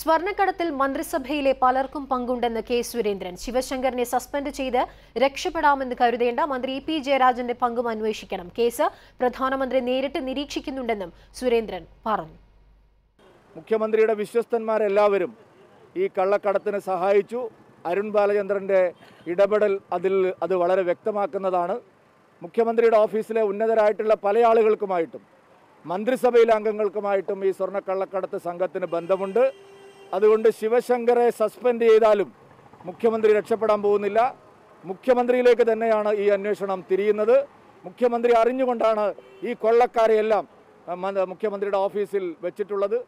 സ്വർണ്ണക്കടത്തിൽ മന്ത്രിസഭയിലെ പലർക്കും പങ്കുണ്ടെന്ന് കെ സുരേന്ദ്രൻ ശിവശങ്കറിനെ സസ്പെൻഡ് ചെയ്ത് രക്ഷപ്പെടാമെന്ന് കരുതേണ്ട മന്ത്രി ഇ പി ജയരാജന്റെ പങ്കും അന്വേഷിക്കണം കേസ് പ്രധാനമന്ത്രി നേരിട്ട് നിരീക്ഷിക്കുന്നുണ്ടെന്നും സുരേന്ദ്രൻ പറഞ്ഞു മുഖ്യമന്ത്രിയുടെ വിശ്വസ്തന്മാരെല്ലാവരും ഈ കള്ളക്കടത്തിന് സഹായിച്ചു അരുൺ ബാലചന്ദ്രന്റെ ഇടപെടൽ അതിൽ അത് വളരെ വ്യക്തമാക്കുന്നതാണ് മുഖ്യമന്ത്രിയുടെ ഓഫീസിലെ ഉന്നതരായിട്ടുള്ള പല ആളുകൾക്കുമായിട്ടും മന്ത്രിസഭയിലെ അംഗങ്ങൾക്കുമായിട്ടും ഈ സ്വർണ്ണക്കള്ളക്കടത്ത് സംഘത്തിന് ബന്ധമുണ്ട് അതുകൊണ്ട് ശിവശങ്കറെ സസ്പെൻഡ് ചെയ്താലും മുഖ്യമന്ത്രി രക്ഷപ്പെടാൻ പോകുന്നില്ല മുഖ്യമന്ത്രിയിലേക്ക് തന്നെയാണ് ഈ അന്വേഷണം തിരിയുന്നത് മുഖ്യമന്ത്രി അറിഞ്ഞുകൊണ്ടാണ് ഈ കൊള്ളക്കാരെയെല്ലാം മുഖ്യമന്ത്രിയുടെ ഓഫീസിൽ വെച്ചിട്ടുള്ളത്